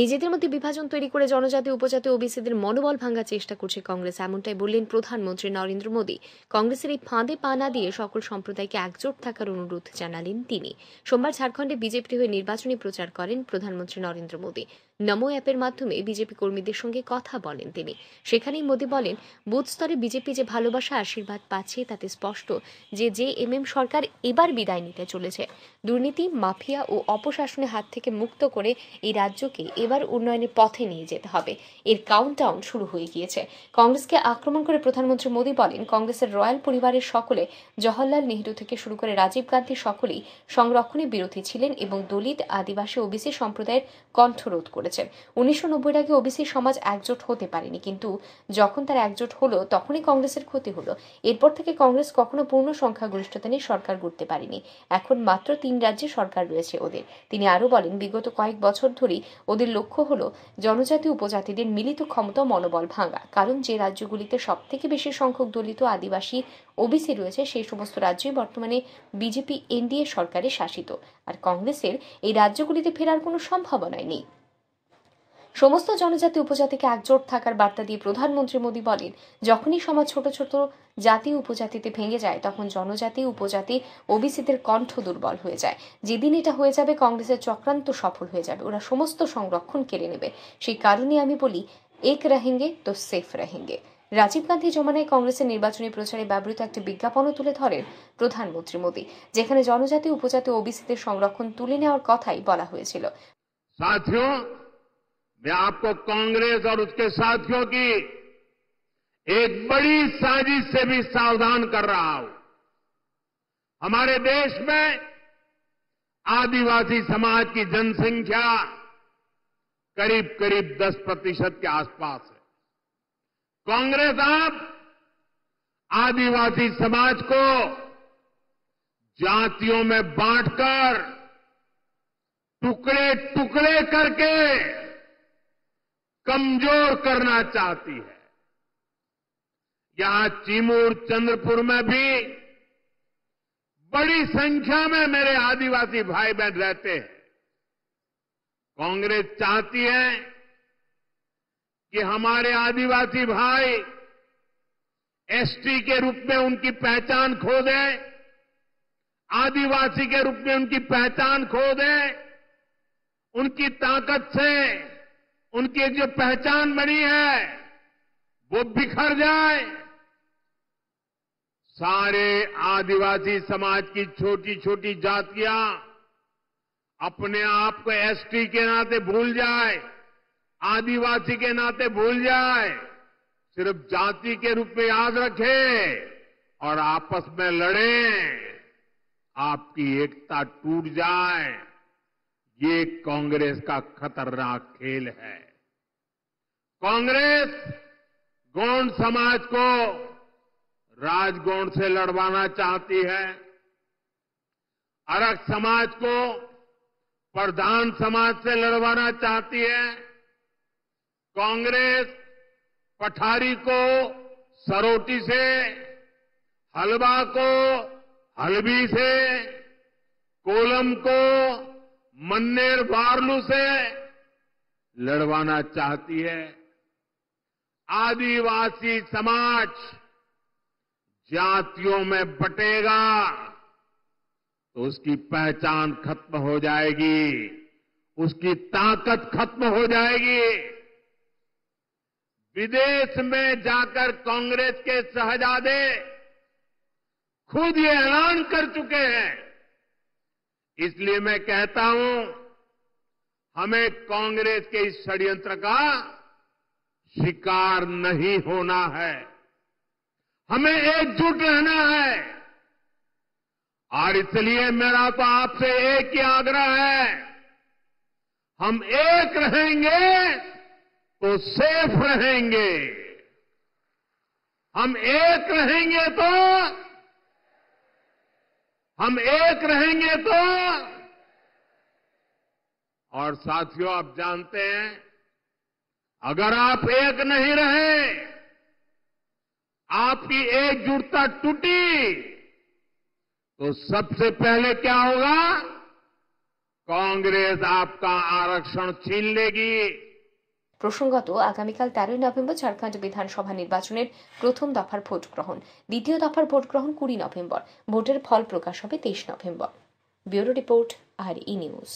নিজেদের মধ্যে বিভাজন তৈরি করে জনজাতি উপজাতি ওবিসিদের মনোবল ভাঙার চেষ্টা করছে কংগ্রেস এমনটাই বললেন প্রধানমন্ত্রী নরেন্দ্র মোদী কংগ্রেসের এই ফাঁদে পা না দিয়ে সকল সম্প্রদায়কে একজোট থাকার অনুরোধ জানালেন তিনি সোমবার ঝাড়খণ্ডে বিজেপি হয়ে নির্বাচনী প্রচার করেন প্রধানমন্ত্রী নরেন্দ্র মোদী নমো অ্যাপের মাধ্যমে বিজেপি কর্মীদের সঙ্গে কথা বলেন তিনি সেখানেই মোদী বলেন বুথ স্তরে বিজেপি যে ভালোবাসা আশীর্বাদ পাচ্ছে তাতে স্পষ্ট যে যে এম এম সরকার এবার বিদায় নিতে চলেছে দুর্নীতি মাফিয়া ও অপশাসনের হাত থেকে মুক্ত করে এই রাজ্যকে এবার উন্নয়নের পথে নিয়ে যেতে হবে এর কাউন্টডাউন শুরু হয়ে গিয়েছে কংগ্রেসকে আক্রমণ করে প্রধানমন্ত্রী মোদী বলেন কংগ্রেসের রয়্যাল পরিবারের সকলে জওহরলাল নেহরু থেকে শুরু করে রাজীব গান্ধী সকলেই সংরক্ষণে বিরোধী ছিলেন এবং দলিত আদিবাসী ওবিসি সম্প্রদায়ের কণ্ঠরোধ করে বলেছেন উনিশশো নব্বইয়ের আগে ওবিসি সমাজ একজোট হতে পারেনি কিন্তু যখন তার একজোট হলো তখনই কংগ্রেসের ক্ষতি হলো এরপর থেকে কংগ্রেস কখনো পূর্ণ সংখ্যাগরিষ্ঠতা নিয়ে সরকার গড়তে পারেনি এখন মাত্র তিন রাজ্যে সরকার রয়েছে ওদের তিনি আরও বলেন বিগত কয়েক বছর ধরেই ওদের লক্ষ্য হল জনজাতি উপজাতিদের মিলিত ক্ষমতা মনোবল ভাঙা কারণ যে রাজ্যগুলিতে সবথেকে বেশি সংখ্যক দলিত আদিবাসী ওবিসি রয়েছে সেই সমস্ত রাজ্যই বর্তমানে বিজেপি এনডিএ সরকারে শাসিত আর কংগ্রেসের এই রাজ্যগুলিতে ফেরার কোনো সম্ভাবনাই নেই সমস্ত জনজাতি উপজাতিকে একজোট থাকার বার্তা দিয়ে প্রধানমন্ত্রী মোদী বলেন যখনই সমাজ ছোট ছোট জাতি উপজাতিতে ভেঙে যায় তখন জনজাতি উপজাতি ওবিসিদের কণ্ঠ দুর্বল হয়ে যায় যেদিন এটা হয়ে যাবে কংগ্রেসের চক্রান্ত সফল হয়ে যাবে ওরা সমস্ত সংরক্ষণ কেড়ে নেবে সেই কারণে আমি বলি এক রাহেঙ্গে তো সেফ রাহেঙ্গে রাজীব গান্ধী জমানায় কংগ্রেসের নির্বাচনী প্রচারে ব্যবহৃত একটি বিজ্ঞাপনও তুলে ধরেন প্রধানমন্ত্রী মোদী যেখানে জনজাতি উপজাতি ওবিসিদের সংরক্ষণ তুলে নেওয়ার কথাই বলা হয়েছিল मैं आपको कांग्रेस और उसके साथियों की एक बड़ी साजिश से भी सावधान कर रहा हूं हमारे देश में आदिवासी समाज की जनसंख्या करीब करीब 10 प्रतिशत के आसपास है कांग्रेस आप आदिवासी समाज को जातियों में बांटकर टुकड़े टुकड़े करके कमजोर करना चाहती है यहां चिमूर चंद्रपुर में भी बड़ी संख्या में मेरे आदिवासी भाई बहन रहते हैं कांग्रेस चाहती है कि हमारे आदिवासी भाई एसटी के रूप में उनकी पहचान खो दें आदिवासी के रूप में उनकी पहचान खो दें उनकी ताकत से उनकी जो पहचान बनी है वो बिखर जाए सारे आदिवासी समाज की छोटी छोटी जातियां अपने आप को एसटी के नाते भूल जाए आदिवासी के नाते भूल जाए सिर्फ जाति के रूप में याद रखे और आपस में लड़े आपकी एकता टूट जाए ये कांग्रेस का खतरनाक खेल है कांग्रेस गौंड समाज को राजगौंड से लड़वाना चाहती है अरक समाज को प्रधान समाज से लड़वाना चाहती है कांग्रेस पठारी को सरोटी से हलवा को हलबी से कोलम को मन्नेर बारलू से लड़वाना चाहती है आदिवासी समाज जातियों में बटेगा तो उसकी पहचान खत्म हो जाएगी उसकी ताकत खत्म हो जाएगी विदेश में जाकर कांग्रेस के सहजादे खुद ये ऐलान कर चुके हैं इसलिए मैं कहता हूं हमें कांग्रेस के इस षड्यंत्र का शिकार नहीं होना है हमें एकजुट रहना है और इसलिए मेरा तो आपसे एक ही आग्रह है हम एक रहेंगे तो सेफ रहेंगे हम एक रहेंगे तो हम एक रहेंगे तो और साथियों आप जानते हैं अगर आप एक नहीं रहे आपकी एकजुटता टूटी तो सबसे पहले क्या होगा कांग्रेस आपका आरक्षण छीन लेगी প্রসঙ্গত আগামীকাল তেরোই নভেম্বর ঝাড়খণ্ড বিধানসভা নির্বাচনের প্রথম দফার ভোট গ্রহণ দ্বিতীয় দফার ভোট গ্রহণ কুড়ি নভেম্বর ভোটের ফল প্রকাশ হবে তেইশ নভেম্বর ব্যুরো রিপোর্ট আর ই নিউজ